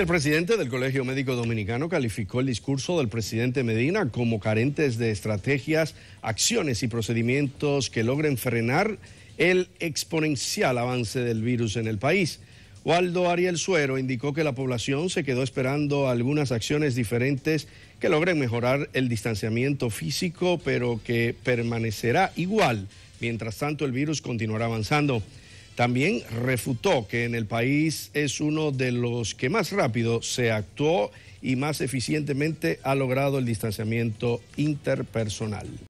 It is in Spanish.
el presidente del Colegio Médico Dominicano calificó el discurso del presidente Medina como carentes de estrategias, acciones y procedimientos que logren frenar el exponencial avance del virus en el país. Waldo Ariel Suero indicó que la población se quedó esperando algunas acciones diferentes que logren mejorar el distanciamiento físico, pero que permanecerá igual. Mientras tanto, el virus continuará avanzando. También refutó que en el país es uno de los que más rápido se actuó y más eficientemente ha logrado el distanciamiento interpersonal.